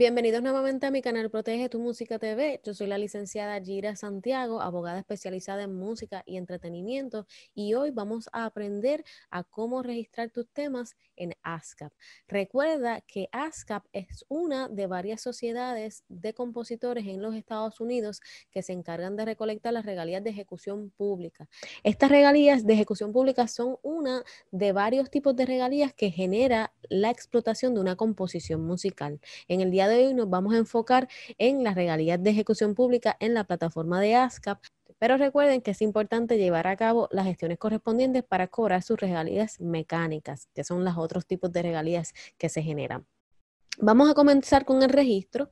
Bienvenidos nuevamente a mi canal Protege tu Música TV. Yo soy la licenciada Gira Santiago, abogada especializada en música y entretenimiento, y hoy vamos a aprender a cómo registrar tus temas en ASCAP. Recuerda que ASCAP es una de varias sociedades de compositores en los Estados Unidos que se encargan de recolectar las regalías de ejecución pública. Estas regalías de ejecución pública son una de varios tipos de regalías que genera la explotación de una composición musical. En el día de de hoy nos vamos a enfocar en las regalías de ejecución pública en la plataforma de ASCAP, pero recuerden que es importante llevar a cabo las gestiones correspondientes para cobrar sus regalías mecánicas, que son los otros tipos de regalías que se generan. Vamos a comenzar con el registro.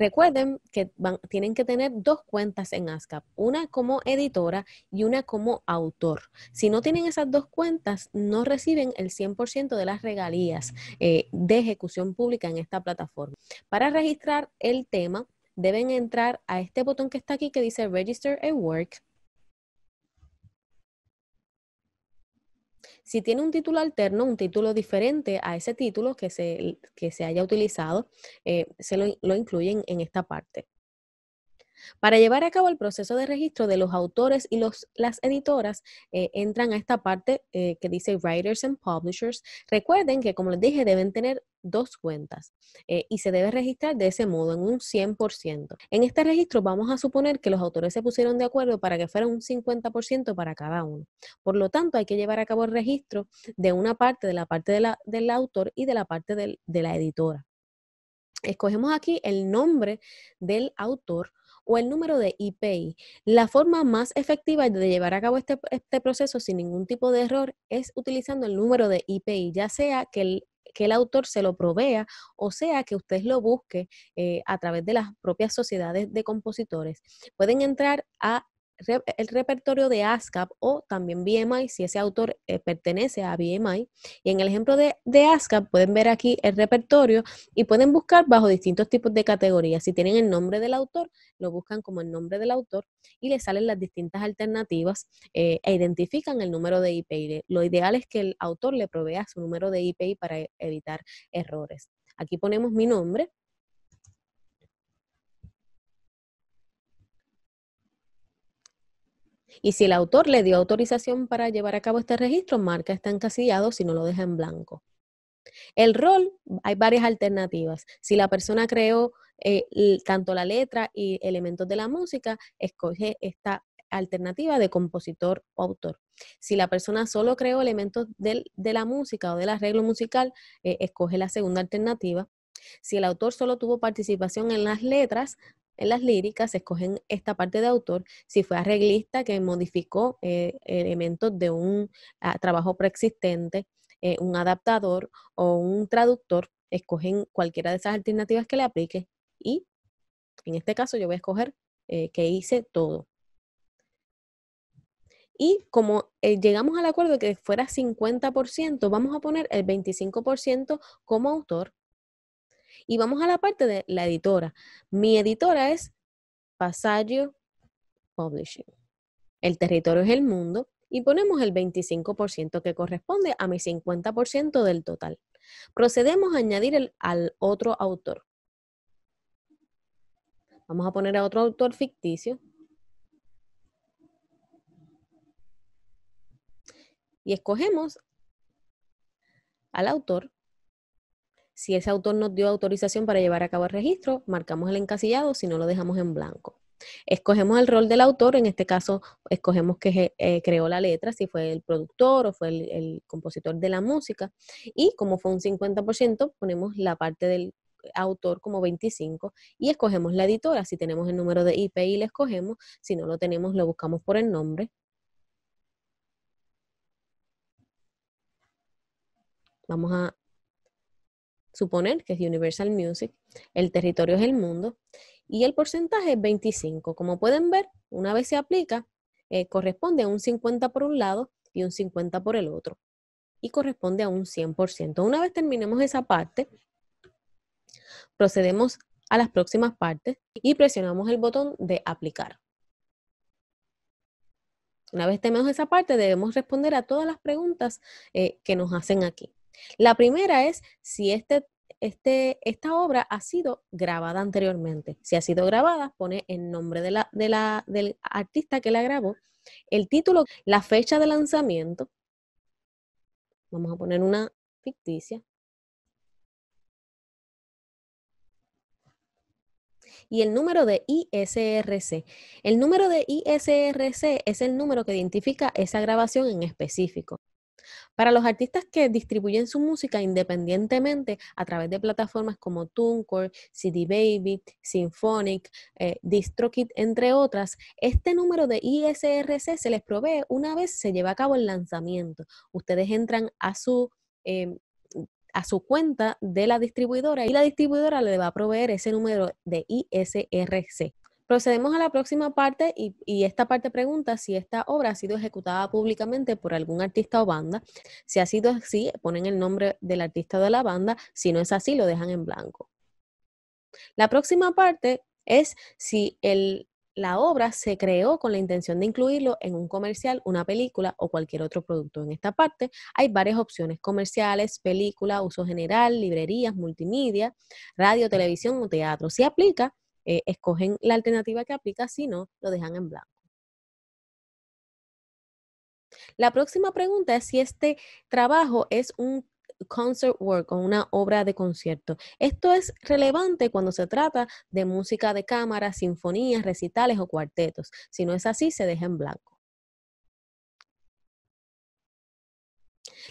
Recuerden que tienen que tener dos cuentas en ASCAP, una como editora y una como autor. Si no tienen esas dos cuentas, no reciben el 100% de las regalías eh, de ejecución pública en esta plataforma. Para registrar el tema, deben entrar a este botón que está aquí que dice Register a Work Si tiene un título alterno, un título diferente a ese título que se, que se haya utilizado, eh, se lo, lo incluyen en esta parte. Para llevar a cabo el proceso de registro de los autores y las editoras, eh, entran a esta parte eh, que dice Writers and Publishers. Recuerden que, como les dije, deben tener dos cuentas eh, y se debe registrar de ese modo en un 100%. En este registro vamos a suponer que los autores se pusieron de acuerdo para que fuera un 50% para cada uno. Por lo tanto, hay que llevar a cabo el registro de una parte, de la parte del autor y de la parte de la editora. Escogemos aquí el nombre del autor o el número de IPI. La forma más efectiva de llevar a cabo este, este, proceso sin ningún tipo de error es utilizando el número de IPI, ya sea que el, autor se lo provea o sea que usted lo busque eh, a través de las propias sociedades de compositores. Pueden entrar a el repertorio de ASCAP o también BMI, si ese autor eh, pertenece a BMI. Y en el ejemplo de, de, ASCAP pueden ver aquí el repertorio y pueden buscar bajo distintos tipos de categorías. Si tienen el nombre del autor, lo buscan como el nombre del autor y les salen las distintas alternativas eh, e identifican el número de IPI. Lo ideal es que el autor le provea su número de IPI para evitar errores. Aquí ponemos mi nombre, Y si el autor le dio autorización para llevar a cabo este registro, marca está encasillado si no lo deja en blanco. El rol, hay varias alternativas. Si la persona creó eh, tanto la letra y elementos de la música, escoge esta alternativa de compositor o autor. Si la persona solo creó elementos de la música o del arreglo musical, eh, escoge la segunda alternativa. Si el autor solo tuvo participación en las letras, en las líricas, escogen esta parte de autor, si fue arreglista que modificó eh, elementos de un ah, trabajo preexistente, eh, un adaptador o un traductor, escogen cualquiera de esas alternativas que le aplique y en este caso yo voy a escoger eh, que hice todo. Y como llegamos al acuerdo de que fuera 50%, vamos a poner el 25% como autor y vamos a la parte de la editora. Mi editora es Passaggio Publishing. El territorio es el mundo y ponemos el 25% que corresponde a mi 50% del total. Procedemos a añadir el, al otro autor. Vamos a poner a otro autor ficticio. Y escogemos al autor si ese autor nos dio autorización para llevar a cabo el registro, marcamos el encasillado, si no lo dejamos en blanco. Escogemos el rol del autor, en este caso escogemos que eh, creó la letra, si fue el productor o fue el, compositor de la música, y como fue un 50%, ponemos la parte del autor como 25 y escogemos la editora. Si tenemos el número de IP y le escogemos. Si no lo tenemos, lo buscamos por el nombre. Vamos a suponer que es Universal Music, el territorio es el mundo, y el porcentaje es 25. Como pueden ver, una vez se aplica, eh, corresponde a un 50 por un lado y un 50 por el otro, y corresponde a un 100%. Una vez terminemos esa parte, procedemos a las próximas partes y presionamos el botón de aplicar. Una vez tenemos esa parte, debemos responder a todas las preguntas eh, que nos hacen aquí. La primera es si este, este, esta obra ha sido grabada anteriormente. Si ha sido grabada, pone el nombre de la, del artista que la grabó, el título, la fecha de lanzamiento. Vamos a poner una ficticia. y el número de ISRC. El número de ISRC es el número que identifica esa grabación en específico. Para los artistas que distribuyen su música independientemente a través de plataformas como TuneCore, CD Baby, Symphonic, DistroKit, eh, DistroKid, entre otras, este número de ISRC se les provee una vez se lleva a cabo el lanzamiento. Ustedes entran a su... Em, a su cuenta de la distribuidora y la distribuidora le va a proveer ese número de ISRC. Procedemos a la próxima parte y, esta parte pregunta si esta obra ha sido ejecutada públicamente por algún artista o banda. Si ha sido así, ponen el nombre del artista o de la banda. Si no es así, lo dejan en blanco. La próxima parte es si el, la obra se creó con la intención de incluirlo en un comercial, una película o cualquier otro producto. En esta parte hay varias opciones, comerciales, película, uso general, librerías, multimedia, radio, televisión o teatro. Si aplica, eh, escogen la alternativa que aplica, si no, lo dejan en blanco. La próxima pregunta es si este trabajo es un concert work o una obra de concierto. Esto es relevante cuando se trata de música de cámara, sinfonías, recitales o cuartetos. Si no es así, se deja en blanco.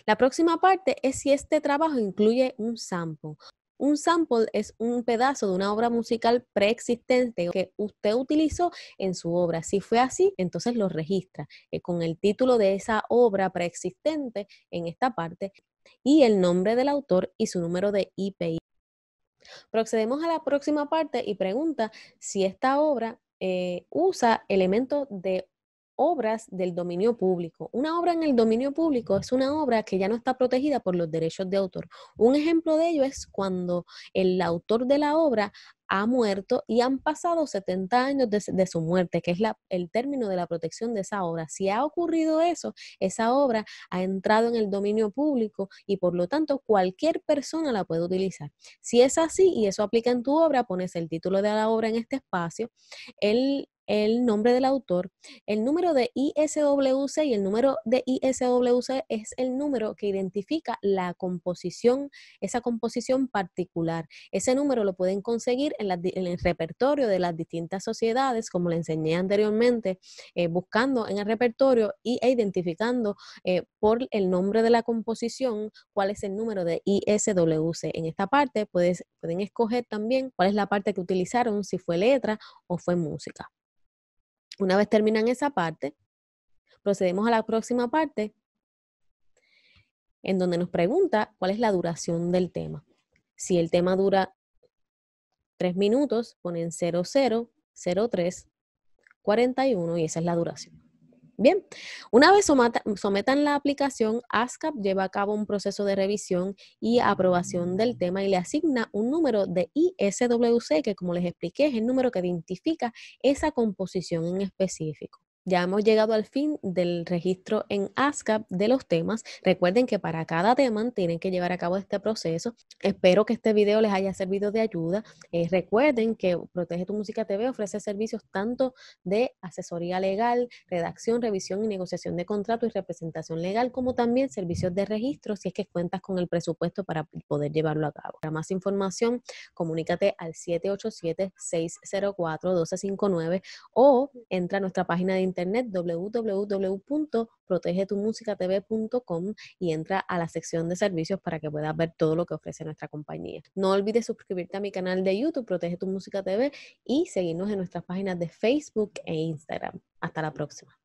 La próxima parte es si este trabajo incluye un sample un sample es un pedazo de una obra musical preexistente que usted utilizó en su obra. Si fue así, entonces lo registra eh, con el título de esa obra preexistente en esta parte y el nombre del autor y su número de IPI. Procedemos a la próxima parte y pregunta si esta obra eh, usa elementos de obras del dominio público. Una obra en el dominio público es una obra que ya no está protegida por los derechos de autor. Un ejemplo de ello es cuando el autor de la obra ha muerto y han pasado 70 años de, su muerte, que es el término de la protección de esa obra. Si ha ocurrido eso, esa obra ha entrado en el dominio público y por lo tanto cualquier persona la puede utilizar. Si es así y eso aplica en tu obra, pones el título de la obra en este espacio, el el nombre del autor, el número de ISWC y el número de ISWC es el número que identifica la composición, esa composición particular. Ese número lo pueden conseguir en, el repertorio de las distintas sociedades, como le enseñé anteriormente, eh, buscando en el repertorio y, e identificando eh, por el nombre de la composición cuál es el número de ISWC. En esta parte pueden escoger también cuál es la parte que utilizaron, si fue letra o fue música. Una vez terminan esa parte, procedemos a la próxima parte, en donde nos pregunta cuál es la duración del tema. Si el tema dura tres minutos, ponen 00, 03, 41 y esa es la duración. Bien, una vez sometan la aplicación, ASCAP lleva a cabo un proceso de revisión y aprobación del mm. tema y le asigna un número de ISWC, que como les expliqué es el número que identifica esa composición en específico. Ya hemos llegado al fin del registro en ASCAP de los temas. Recuerden que para cada tema tienen que llevar a cabo este proceso. Espero que este video les haya servido de ayuda. Eh, recuerden que Protege tu Música TV ofrece servicios tanto de asesoría legal, redacción, revisión y negociación de contrato y representación legal, como también servicios de registro si es que cuentas con el presupuesto para poder llevarlo a cabo. Para más información, comunícate al 787-604-1259 o entra a nuestra página de internet www.protegetumusicatv.com y entra a la sección de servicios para que puedas ver todo lo que ofrece nuestra compañía. No olvides suscribirte a mi canal de YouTube Protege tu Música TV y seguirnos en nuestras páginas de Facebook e Instagram. Hasta la próxima.